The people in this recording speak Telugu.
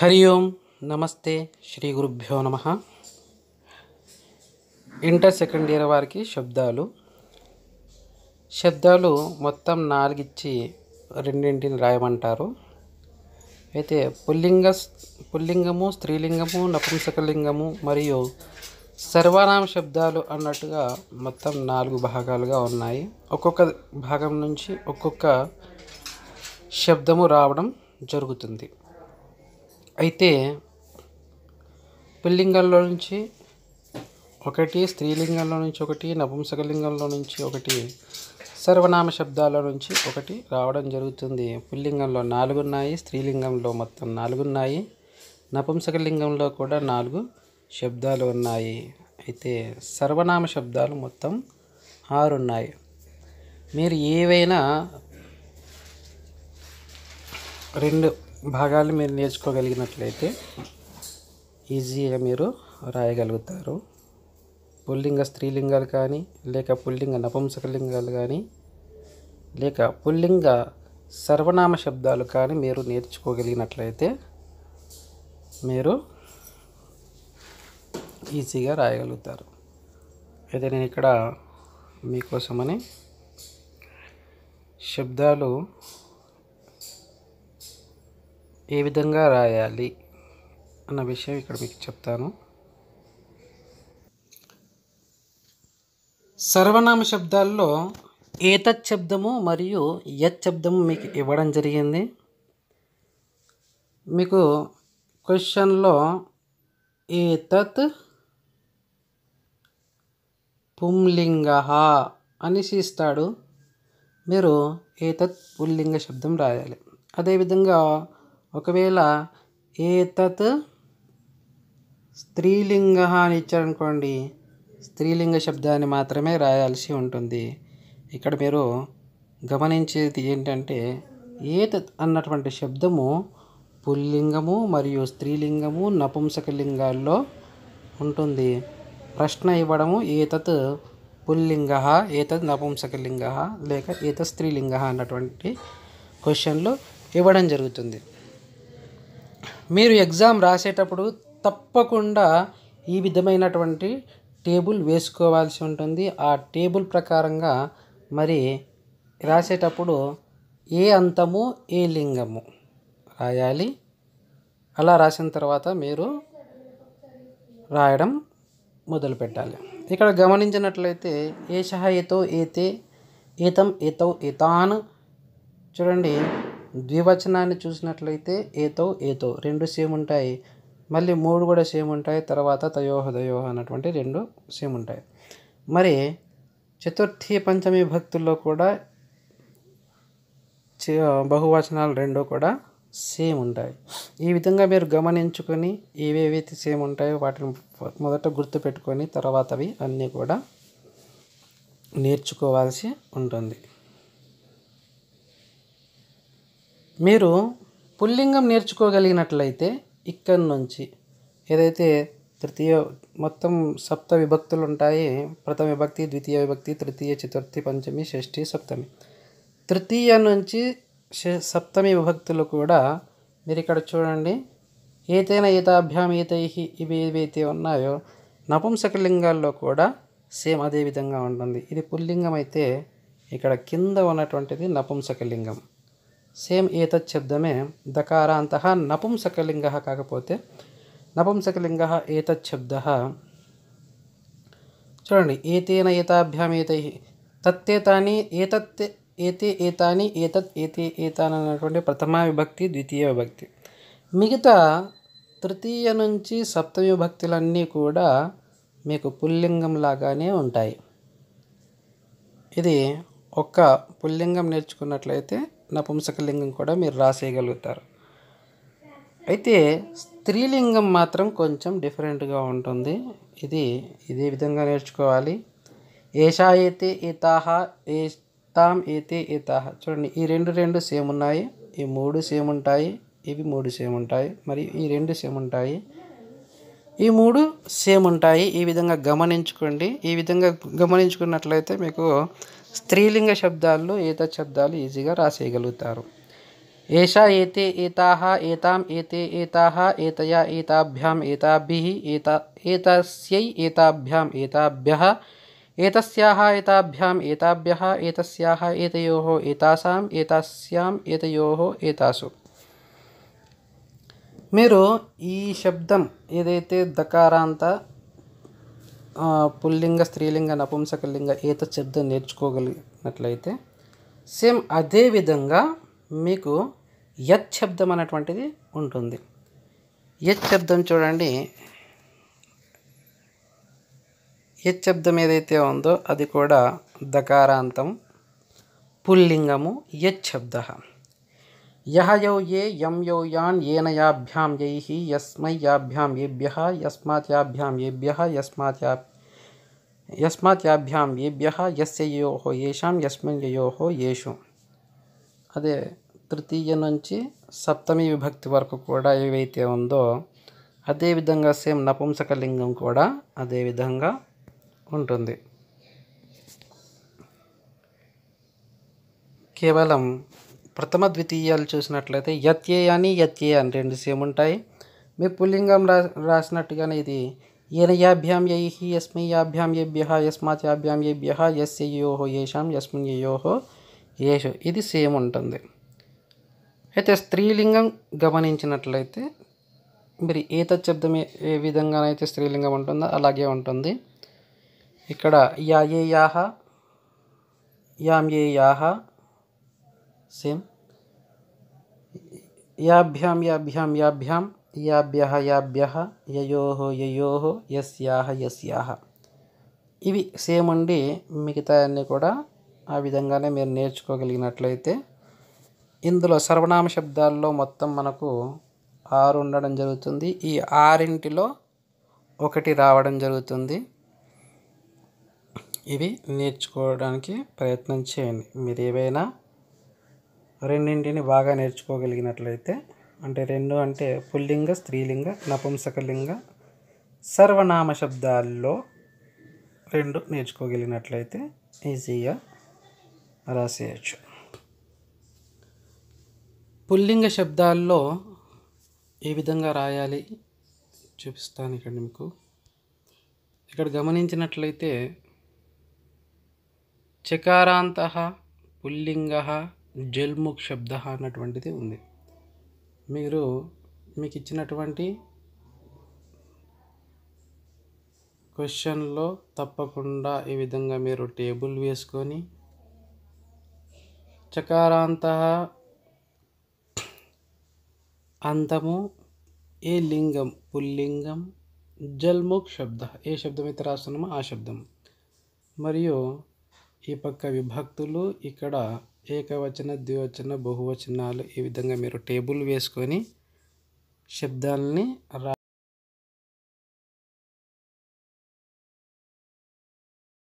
హరి ఓం నమస్తే శ్రీ గురుభ్యో నమ ఇంటర్ సెకండ్ ఇయర్ వారికి శబ్దాలు శబ్దాలు మొత్తం నాలుగిచ్చి రెండింటిని రాయమంటారు అయితే పుల్లింగ పుల్లింగము స్త్రీలింగము నపుంసకలింగము మరియు సర్వనామ శబ్దాలు అన్నట్టుగా మొత్తం నాలుగు భాగాలుగా ఉన్నాయి ఒక్కొక్క భాగం నుంచి ఒక్కొక్క శబ్దము రావడం జరుగుతుంది అయితే పుల్లింగంలో నుంచి ఒకటి స్త్రీలింగంలో నుంచి ఒకటి నపుంసకలింగంలో నుంచి ఒకటి సర్వనామ శబ్దాల నుంచి ఒకటి రావడం జరుగుతుంది పుల్లింగంలో నాలుగున్నాయి స్త్రీలింగంలో మొత్తం నాలుగున్నాయి నపుంసకలింగంలో కూడా నాలుగు శబ్దాలు ఉన్నాయి అయితే సర్వనామ శబ్దాలు మొత్తం ఆరున్నాయి మీరు ఏవైనా రెండు భాగాలు మీరు నేర్చుకోగలిగినట్లయితే ఈజీగా మీరు రాయగలుగుతారు పుల్లింగ స్త్రీలింగాలు కానీ లేక పుల్లింగ నపంసకలింగాలు కానీ లేక పుల్లింగ సర్వనామ శబ్దాలు కానీ మీరు నేర్చుకోగలిగినట్లయితే మీరు ఈజీగా రాయగలుగుతారు అయితే నేను ఇక్కడ మీకోసమని శబ్దాలు ఏ విధంగా రాయాలి అన్న విషయం ఇక్కడ మీకు చెప్తాను సర్వనామ శబ్దాల్లో ఏతత్ శబ్దము మరియు యత్ శబ్దము మీకు ఇవ్వడం జరిగింది మీకు క్వశ్చన్లో ఏతత్ పుంలింగ అని ఇస్తాడు మీరు ఏతత్ పుల్లింగ శబ్దం రాయాలి అదేవిధంగా ఒకవేళ ఏతత్ స్త్రీలింగ అని ఇచ్చారనుకోండి స్త్రీలింగ శబ్దాన్ని మాత్రమే రాయాల్సి ఉంటుంది ఇక్కడ మీరు గమనించేది ఏంటంటే ఏతత్ అన్నటువంటి శబ్దము పుల్లింగము మరియు స్త్రీలింగము నపుంసకలింగాల్లో ఉంటుంది ప్రశ్న ఇవ్వడము ఏతత్ పుల్లింగ ఏతత్ నపుంసకలింగ లేక ఏతత్ స్త్రీలింగ అన్నటువంటి క్వశ్చన్లు ఇవ్వడం జరుగుతుంది మీరు ఎగ్జామ్ రాసేటప్పుడు తప్పకుండా ఈ విధమైనటువంటి టేబుల్ వేసుకోవాల్సి ఉంటుంది ఆ టేబుల్ ప్రకారంగా మరి రాసేటప్పుడు ఏ అంతము ఏ లింగము రాయాలి అలా రాసిన తర్వాత మీరు రాయడం మొదలు పెట్టాలి ఇక్కడ గమనించినట్లయితే ఏ సహాయతో ఏతే ఏతం ఏతౌ ఏతాన్ చూడండి ద్వివచనాన్ని చూసినట్లయితే ఏతో ఏతో రెండు సేమ్ ఉంటాయి మళ్ళీ మూడు కూడా సేమ్ ఉంటాయి తర్వాత తయోహ దయోహ అన్నటువంటి రెండు సేమ్ ఉంటాయి మరి చతుర్థి పంచమి భక్తుల్లో కూడా బహువచనాలు రెండు కూడా సేమ్ ఉంటాయి ఈ విధంగా మీరు గమనించుకొని ఏవేవైతే సేమ్ ఉంటాయో వాటిని మొదట గుర్తు పెట్టుకొని అవి అన్నీ కూడా నేర్చుకోవాల్సి ఉంటుంది మీరు పుల్లింగం నేర్చుకోగలిగినట్లయితే ఇక్కడి నుంచి ఏదైతే తృతీయ మొత్తం సప్త విభక్తులు ఉంటాయి ప్రథమ విభక్తి ద్వితీయ విభక్తి తృతీయ చతుర్థి పంచమి షష్ఠి సప్తమి తృతీయ నుంచి సప్తమి విభక్తులు కూడా మీరు ఇక్కడ చూడండి ఏతైనా ఏతాభ్యాం ఏతై ఇవి ఏవైతే ఉన్నాయో నపుంసకలింగాల్లో కూడా సేమ్ అదే విధంగా ఉంటుంది ఇది పుల్లింగం అయితే ఇక్కడ కింద ఉన్నటువంటిది నపుంసకలింగం సేమ్ ఏతత్ శబ్దమే దకారాంత నపుంసకలింగ కాకపోతే నపుంసకలింగ ఏతత్ శబ్ద చూడండి ఏతేన ఏతై తత్తేతాని ఏతత్ ఏతే ఏతాని ఏతత్ ఏతే ఏతాన్ అనేటువంటి ప్రథమ విభక్తి ద్వితీయ విభక్తి మిగతా తృతీయ నుంచి సప్తమ విభక్తులన్నీ కూడా మీకు పుల్లింగం లాగానే ఉంటాయి ఇది ఒక్క పుల్లింగం నేర్చుకున్నట్లయితే నపుంసకలింగం కూడా మీరు రాసేయగలుగుతారు అయితే స్త్రీలింగం మాత్రం కొంచెం డిఫరెంట్గా ఉంటుంది ఇది ఇదే విధంగా నేర్చుకోవాలి ఏషా ఏతే ఏతాహ ఏ తాం ఏతే ఏతాహ చూడండి ఈ రెండు రెండు సేమ్ ఉన్నాయి ఈ మూడు సేమ్ ఉంటాయి ఇవి మూడు సేమ్ ఉంటాయి మరి ఈ రెండు సేమ్ ఉంటాయి ఈ మూడు సేమ్ ఉంటాయి ఈ విధంగా గమనించుకోండి ఈ విధంగా గమనించుకున్నట్లయితే మీకు స్త్రీలింగ శబ్దాల్లో ఏత శబ్దాలు ఈజీగా రాసేయగలుగుతారు ఏషా ఏతే ఏతాహ ఏతాం ఏతే ఏతాహ ఏతయా ఏతాభ్యాం ఏతాభి ఏత ఏతస్यै ఏతాభ్యాం ఏతాభ్య ఏతస్యాः ఏతాభ్యాం ఏతాభ్య ఏతస్యాः ఏతయోः ఏతాసాం ఏతాస్యాం ఏతయోः ఏతాసు మీరు ఈ శబ్దం ఏదైతే దకారాంత పుల్లింగ స్త్రీలింగ నపుంసకలింగ ఈత శబ్దం నేర్చుకోగలిగినట్లయితే సేమ్ అదే విధంగా మీకు యత్ శబ్దం అనేటువంటిది ఉంటుంది యత్ శబ్దం చూడండి యత్ శబ్దం ఏదైతే ఉందో అది కూడా దకారాంతం పుల్లింగము యత్ శబ్దం యహ యౌ ఏ యం యౌ యాన్ ఏన యాభ్యాం యై యస్మై యాభ్యాం ఏభ్య యస్మాత్ యాభ్యాం ఏభ్య యస్మాత్ యా యస్మాత్ యాభ్యాం ఏభ్య యస్య యో ఏషాం యస్మిన్ యో యేషు అదే తృతీయ నుంచి సప్తమి విభక్తి వరకు కూడా ఏవైతే ఉందో అదేవిధంగా సేమ్ నపుంసకలింగం కూడా అదేవిధంగా ఉంటుంది కేవలం ప్రథమ ద్వితీయాలు చూసినట్లయితే యత్యే అని యత్యే అని రెండు సేమ్ ఉంటాయి మీ పుల్లింగం రా రాసినట్టుగానే ఇది ఏన యాభ్యాం యై యస్మి యాభ్యాం ఏభ్య యస్మాత్ యాభ్యాం ఏభ్య ఎస్ యోహో యేషాం యస్మిన్ యోహో ఏషు ఇది సేమ్ ఉంటుంది అయితే స్త్రీలింగం గమనించినట్లయితే మరి ఏతత్ శబ్దం ఏ విధంగానైతే స్త్రీలింగం ఉంటుందో అలాగే ఉంటుంది ఇక్కడ యా ఏ యాహ యామ్ ఏ యాహ సేమ్ యాభ్యాం యాభ్యాం యాభ్యాం యాభ్య యాభ్య యయో యయో యస్యాహ యస్యాహ ఇవి సేమ్ ఉండి మిగతా అన్నీ కూడా ఆ విధంగానే మీరు నేర్చుకోగలిగినట్లయితే ఇందులో సర్వనామ శబ్దాల్లో మొత్తం మనకు ఆరు ఉండడం జరుగుతుంది ఈ ఆరింటిలో ఒకటి రావడం జరుగుతుంది ఇవి నేర్చుకోవడానికి ప్రయత్నం చేయండి మీరు ఏవైనా రెండింటిని బాగా నేర్చుకోగలిగినట్లయితే అంటే రెండు అంటే పుల్లింగ స్త్రీలింగ నపుంసకలింగ సర్వనామ శబ్దాల్లో రెండు నేర్చుకోగలిగినట్లయితే ఈజీగా రాసేయచ్చు పుల్లింగ శబ్దాల్లో ఏ విధంగా రాయాలి చూపిస్తాను ఇక్కడ మీకు ఇక్కడ గమనించినట్లయితే చకారాంత పుల్లింగ జల్ముఖ్ శబ్ద అన్నటువంటిది ఉంది మీరు మీకు ఇచ్చినటువంటి క్వశ్చన్లో తప్పకుండా ఈ విధంగా మీరు టేబుల్ వేసుకొని చకారాంత అంతము ఏ లింగం పుల్లింగం జల్ముఖ్ శబ్ద ఏ శబ్దం అయితే రాస్తున్నామో ఆ శబ్దం మరియు ఈ పక్క విభక్తులు ఇక్కడ ఏకవచన ద్వివచన బహువచనాలు ఈ విధంగా మీరు టేబుల్ వేసుకొని శబ్దాలని రా